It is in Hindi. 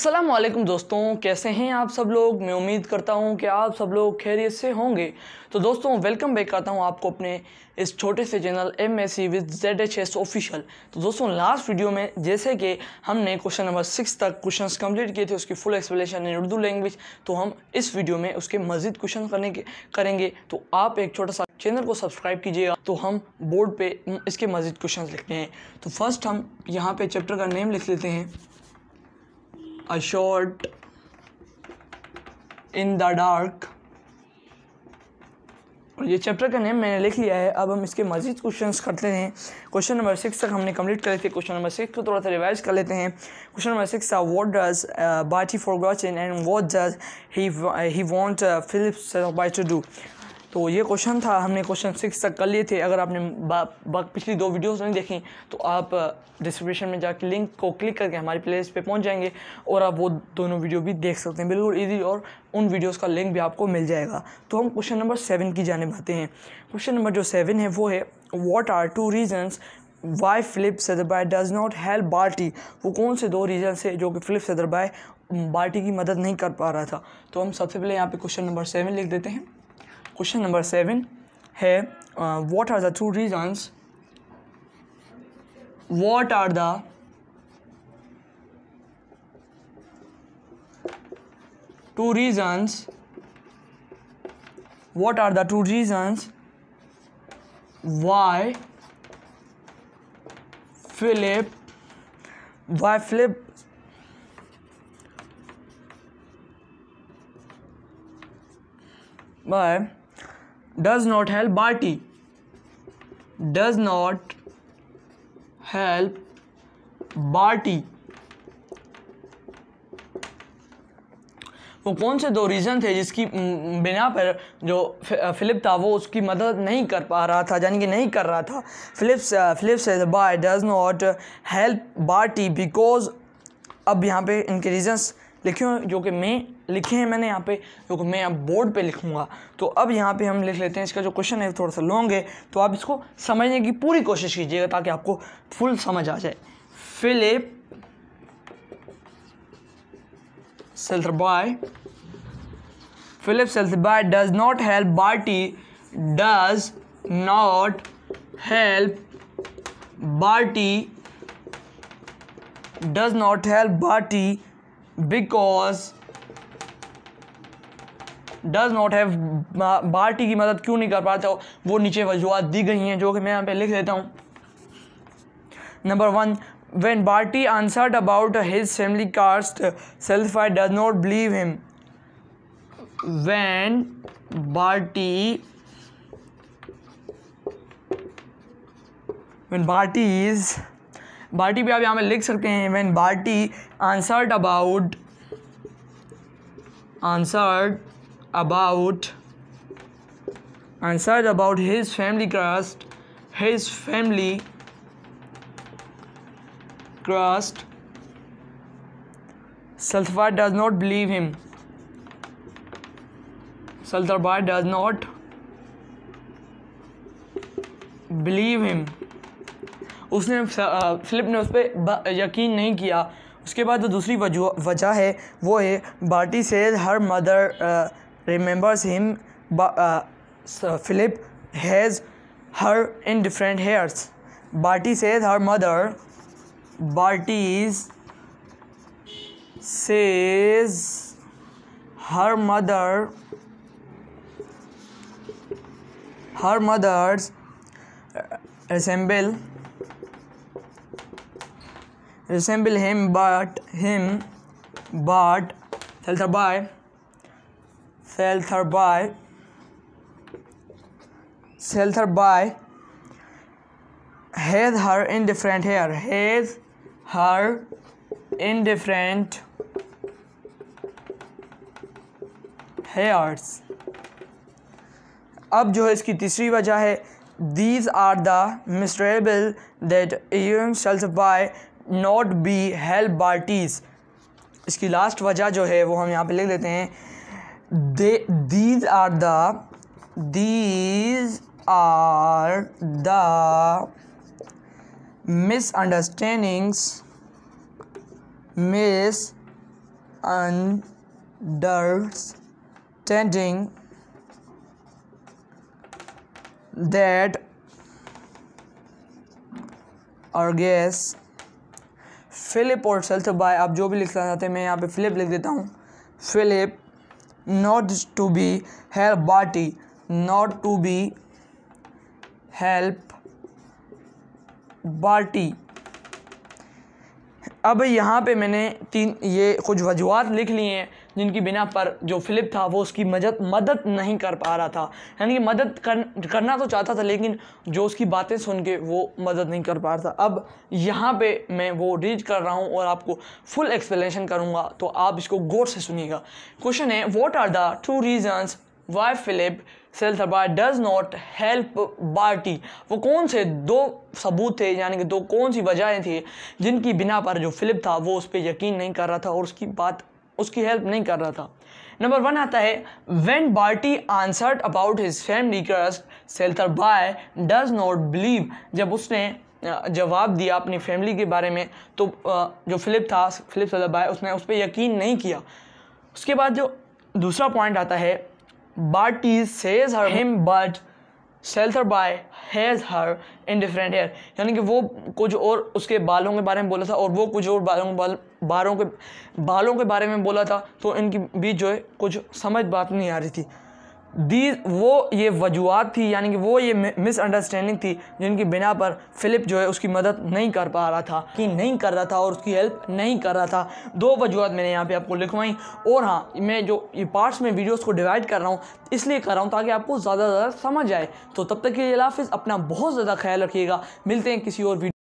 असलम दोस्तों कैसे हैं आप सब लोग मैं उम्मीद करता हूं कि आप सब लोग खैरियत से होंगे तो दोस्तों वेलकम बैक करता हूं आपको अपने इस छोटे से channel M S C with Z H S official तो दोस्तों लास्ट वीडियो में जैसे कि हमने क्वेश्चन नंबर सिक्स तक क्वेश्चंस कंप्लीट किए थे उसकी full explanation in Urdu language तो हम इस वीडियो में उसके मजीद क्वेश्चन करने के करेंगे तो आप एक छोटा सा चैनल को सब्सक्राइब कीजिएगा तो हम बोर्ड पर इसके मजीद क्वेश्चन लिखते हैं तो फर्स्ट हम यहाँ पर चैप्टर का नेम लिख लेते हैं a short in the dark और ये चैप्टर का नेम मैंने लिख लिया है अब हम इसके मजीद क्वेश्चन करते हैं क्वेश्चन नंबर सिक्स तक हमने कंप्लीट करे थे क्वेश्चन नंबर सिक्स को थोड़ा सा रिवाइज कर लेते हैं क्वेश्चन नंबर सिक्स था वॉट डज बाटी फॉर ग्रॉचिन and what does he want Philips by to do तो ये क्वेश्चन था हमने क्वेश्चन सिक्स तक कर लिए थे अगर आपने बा, बा, पिछली दो वीडियोस नहीं देखी तो आप डिस्क्रिप्शन में जाके लिंक को क्लिक करके हमारी लिस्ट पे पहुंच जाएंगे और आप वो दोनों वीडियो भी देख सकते हैं बिल्कुल ईजी और उन वीडियोस का लिंक भी आपको मिल जाएगा तो हम क्वेश्चन नंबर सेवन की जाने आते हैं क्वेश्चन नंबर जो सेवन है वो है what are two reasons why Philip Sutherby does not help Barty वो कौन से दो रीजन्स है जो कि फ़िलिप सदरबाय बाल्टी की मदद नहीं कर पा रहा था तो हम सबसे पहले यहाँ पे क्वेश्चन नंबर सेवन लिख देते हैं Question number seven hey uh, what are the two reasons? What are the two reasons? What are the two reasons why Philip why Philip why does not help Barty does not help Barty वो कौन से दो रीज़न थे जिसकी बिना पर जो फ़िलिप था वो उसकी मदद नहीं कर पा रहा था यानी कि नहीं कर रहा था Philips Philips by does not help Barty because अब यहाँ पे इनके रीजंस लिखे हुए जो कि मैं लिखे हैं मैंने यहाँ पे जो कि मैं अब बोर्ड पे लिखूँगा तो अब यहाँ पे हम लिख लेते हैं इसका जो क्वेश्चन है थोड़ा सा लॉन्ग है तो आप इसको समझने की पूरी कोशिश कीजिएगा ताकि आपको फुल समझ आ जाए Philip by Philip by does not help Barty does not help Barty does not help Barty because does not have Barty की मदद क्यों नहीं कर पाते तो वो नीचे वजूहत दी गई हैं जो कि मैं यहाँ पे लिख देता हूँ number one when Barty answered about his family caste self I does not believe him when Barty when Barty is Barty भी आप यहाँ पे लिख सकते हैं when Barty answered about answered about answered about his family crust his family crust sulphur does not believe him by does not believe him उसने फिलिप ने उस पर यकीन नहीं किया उसके बाद जो दूसरी वजह है वो है Barty says her mother remembers him Philip has her in different hairs Barty says her mother Barty's says her mother her mothers assemble resemble him but him but Selby Selby Selby has her in different hair has her in different hairs अब जो है इसकी तीसरी वजह है these are the miserable that young sells by not be help Barty's इसकी लास्ट वजह जो है वो हम यहाँ पे लिख देते हैं they these are the these are the misunderstandings misunderstanding that और गैस फ़िलिप और सेल्थ बाय आप जो भी लिखना चाहते हैं मैं यहाँ पे फ़िलिप लिख देता हूँ Philip not to be help Barty not to be help Barty अब यहाँ पे मैंने तीन ये कुछ वजूहत लिख लिए हैं जिनकी बिना पर जो फ़िलिप था वो उसकी मदद मदद नहीं कर पा रहा था यानी कि मदद कर, करना तो चाहता था लेकिन जो उसकी बातें सुन के वो मदद नहीं कर पा रहा था अब यहाँ पे मैं वो रीड कर रहा हूँ और आपको फुल एक्सप्लेनेशन करूँगा तो आप इसको गौर से सुनिएगा क्वेश्चन है what are the two reasons why Philip Selby does not help Barty वो कौन से दो सबूत थे यानी कि दो कौन सी वजहें थी जिनकी बिना पर जो फिलिप था वो उस पर यकीन नहीं कर रहा था और उसकी बात उसकी हेल्प नहीं कर रहा था नंबर वन आता है when Barty answered about his family crust Selby does not believe जब उसने जवाब दिया अपनी फैमिली के बारे में तो जो फ़िलिप था फ़िलिप सेल्थर बाय उसने उस पर यकीन नहीं किया उसके बाद जो दूसरा पॉइंट आता है Barty says her him but Selby has her in different hair यानी कि वो कुछ और उसके बालों के बारे में बोला था और वो कुछ और बालों बाल बालों के बालों के बारे में बोला था तो इनके बीच जो है कुछ समझ बात नहीं आ रही थी दी वो ये वजूहत थी यानी कि वो ये मिसअंडरस्टैंडिंग थी जिनकी बिना पर फ़िलिप जो है उसकी मदद नहीं कर पा रहा था कि नहीं कर रहा था और उसकी हेल्प नहीं कर रहा था दो वजूहत मैंने यहाँ पे आपको लिखवाई और हाँ मैं जो ये पार्ट्स में वीडियोस को डिवाइड कर रहा हूँ इसलिए कर रहा हूँ ताकि आपको ज़्यादा से ज़्यादा समझ आए तो तब तक के लिए हाफिज़ अपना बहुत ज़्यादा ख्याल रखिएगा मिलते हैं किसी और वीडियो